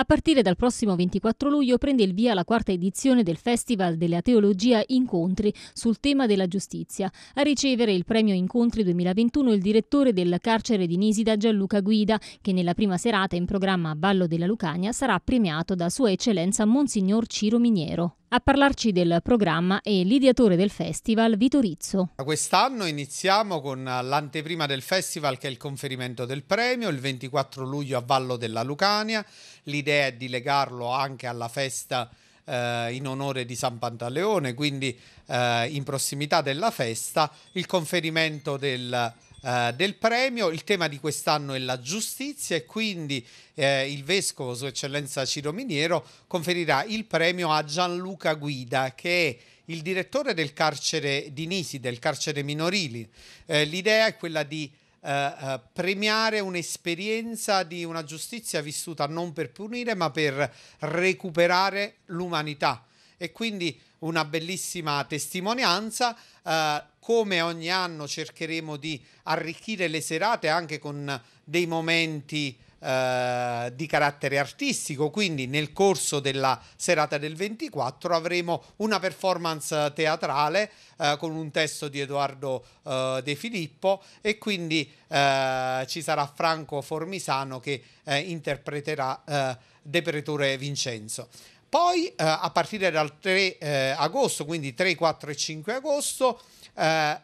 A partire dal prossimo 24 luglio prende il via la quarta edizione del Festival della Teologia Incontri sul tema della giustizia. A ricevere il premio Incontri 2021 il direttore del carcere di Nisida Gianluca Guida, che nella prima serata in programma a Vallo della Lucania sarà premiato da Sua Eccellenza Monsignor Ciro Miniero. A parlarci del programma è l'ideatore del festival Vito Rizzo. Quest'anno iniziamo con l'anteprima del festival che è il conferimento del premio il 24 luglio a Vallo della Lucania. L'idea è di legarlo anche alla festa eh, in onore di San Pantaleone, quindi eh, in prossimità della festa il conferimento del eh, del premio. Il tema di quest'anno è la giustizia e quindi eh, il vescovo, Sua Eccellenza Ciro Miniero, conferirà il premio a Gianluca Guida, che è il direttore del carcere di Nisi, del carcere minorili. Eh, l'idea è quella di eh, eh premiare un'esperienza di una giustizia vissuta non per punire, ma per recuperare l'umanità e quindi una bellissima testimonianza. Eh, come ogni anno cercheremo di arricchire le serate anche con dei momenti eh, di carattere artistico, quindi nel corso della serata del 24 avremo una performance teatrale eh, con un testo di Edoardo eh, De Filippo e quindi eh, ci sarà Franco Formisano che eh, interpreterà Depretore Vincenzo. Poi eh, a partire dal 3 eh, agosto, quindi 3, 4 e 5 agosto, eh,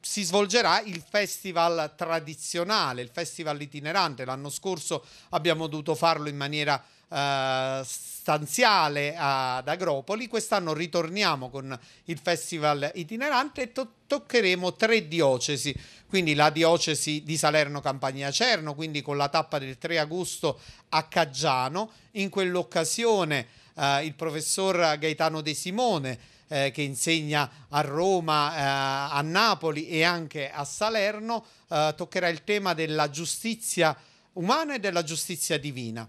si svolgerà il festival tradizionale, il festival itinerante. L'anno scorso abbiamo dovuto farlo in maniera eh, stanziale ad Agropoli. Quest'anno ritorniamo con il festival itinerante e to- toccheremo tre diocesi, quindi la diocesi di Salerno Campania Cerno, quindi con la tappa del 3 agosto a Caggiano. In quell'occasione eh, il professor Gaetano De Simone eh, che insegna a Roma, eh, a Napoli e anche a Salerno, eh, toccherà il tema della giustizia umana e della giustizia divina.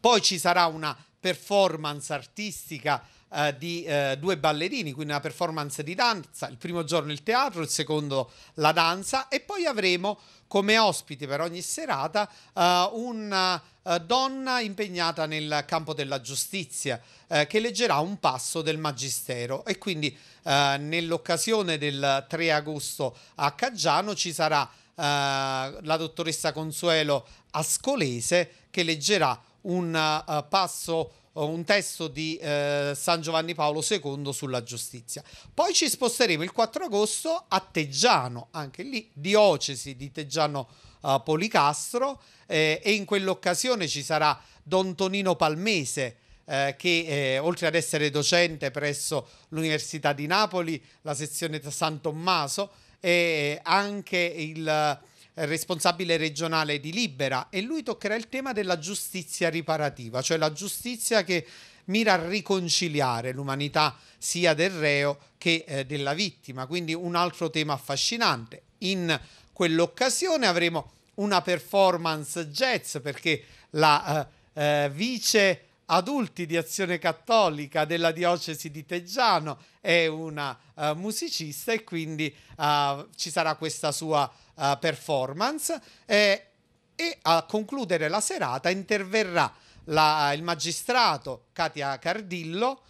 Poi ci sarà una performance artistica eh, di eh, due ballerini, quindi una performance di danza, il primo giorno il teatro, il secondo la danza e poi avremo come ospite per ogni serata eh, una eh, donna impegnata nel campo della giustizia eh, che leggerà un passo del Magistero e quindi eh, nell'occasione del 3 agosto a Caggiano ci sarà la dottoressa Consuelo Ascolese che leggerà un uh, passo eh, un testo di eh, San Giovanni Paolo II sulla giustizia. Poi ci sposteremo il 4 agosto a Teggiano, anche lì diocesi di Teggiano eh, Policastro eh, e in quell'occasione ci sarà Don Tonino Palmese eh, che oltre ad essere docente presso l'Università di Napoli, la sezione San Tommaso, è anche il responsabile regionale di Libera e lui toccherà il tema della giustizia riparativa, cioè la giustizia che mira a riconciliare l'umanità sia del reo che eh, della vittima, quindi un altro tema affascinante. In quell'occasione avremo una performance jazz perché la eh, eh, vice adulti di Azione Cattolica della diocesi di Teggiano, è una uh, musicista e quindi uh, ci sarà questa sua uh, performance eh, e a concludere la serata interverrà la, il magistrato Katia Cardillo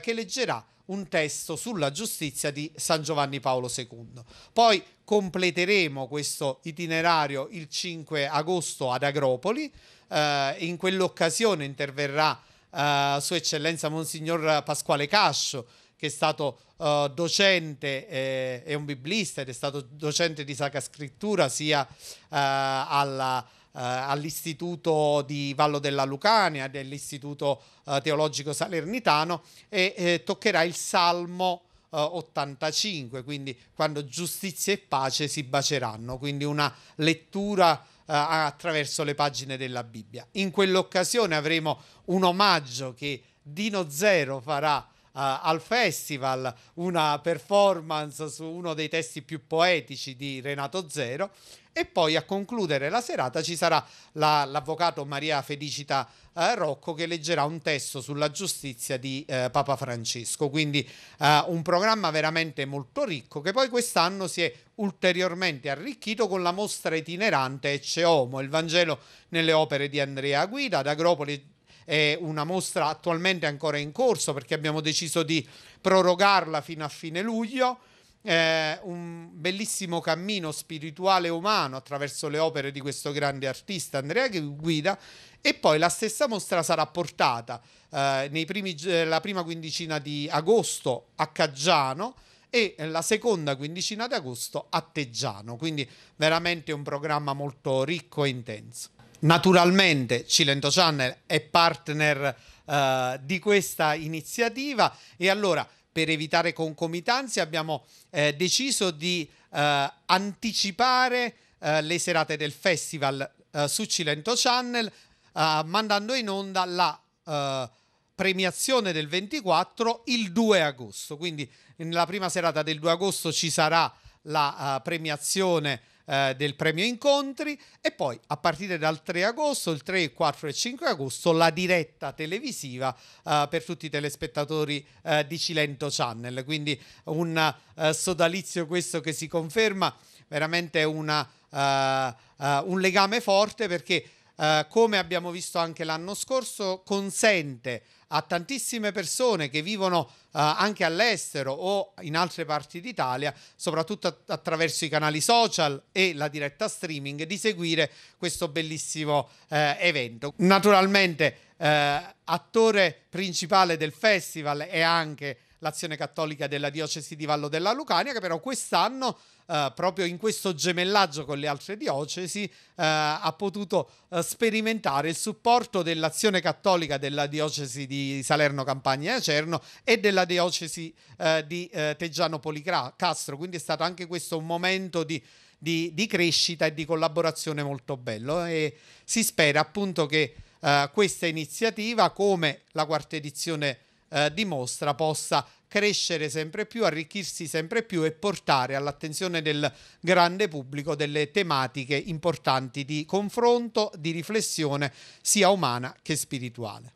che leggerà un testo sulla giustizia di San Giovanni Paolo II. Poi completeremo questo itinerario il 5 agosto ad Agropoli eh, in quell'occasione interverrà eh, Sua Eccellenza Monsignor Pasquale Cascio, che è stato uh, docente, eh, è un biblista ed è stato docente di Sacra Scrittura sia uh, alla, uh, all'Istituto di Vallo della Lucania, dell'Istituto Teologico Salernitano e eh, toccherà il Salmo 85, quindi quando giustizia e pace si baceranno, quindi una lettura eh, attraverso le pagine della Bibbia. In quell'occasione avremo un omaggio che Dino Zero farà Uh, al festival una performance su uno dei testi più poetici di Renato Zero e poi a concludere la serata ci sarà la, l'avvocato Maria Felicita eh, Rocco che leggerà un testo sulla giustizia di eh, Papa Francesco. Quindi eh, un programma veramente molto ricco che poi quest'anno si è ulteriormente arricchito con la mostra itinerante Ecce Homo, il Vangelo nelle opere di Andrea Guida, ad Agropoli è una mostra attualmente ancora in corso perché abbiamo deciso di prorogarla fino a fine luglio eh, un bellissimo cammino spirituale umano attraverso le opere di questo grande artista Andrea Guida e poi la stessa mostra sarà portata eh, nei primi, eh, la prima quindicina di agosto a Caggiano e la seconda quindicina di agosto a Teggiano, quindi veramente un programma molto ricco e intenso. Naturalmente Cilento Channel è partner eh, di questa iniziativa e allora per evitare concomitanze abbiamo eh, deciso di eh, anticipare eh, le serate del festival eh, su Cilento Channel eh, mandando in onda la eh, premiazione del 24 il 2 agosto. Quindi nella prima serata del 2 agosto ci sarà la premiazione eh, del premio Incontri e poi a partire dal 3 agosto, il 3, 4 e 5 agosto, la diretta televisiva eh, per tutti i telespettatori eh, di Cilento Channel. Quindi un eh, sodalizio questo che si conferma veramente una, eh, un legame forte perché come abbiamo visto anche l'anno scorso consente a tantissime persone che vivono Uh, anche all'estero o in altre parti d'Italia, soprattutto attraverso i canali social e la diretta streaming, di seguire questo bellissimo uh, evento. Naturalmente, uh, attore principale del festival è anche l'Azione Cattolica della Diocesi di Vallo della Lucania, che però quest'anno, eh, proprio in questo gemellaggio con le altre diocesi, eh, ha potuto eh, sperimentare il supporto dell'Azione Cattolica della Diocesi di Salerno Campania e Acerno e della Diocesi eh, di eh, Teggiano Policastro. Quindi è stato anche questo un momento di... Di, di, crescita e di collaborazione molto bello e si spera appunto che uh, questa iniziativa come la quarta edizione eh, dimostra possa crescere sempre più, arricchirsi sempre più e portare all'attenzione del grande pubblico delle tematiche importanti di confronto, di riflessione sia umana che spirituale.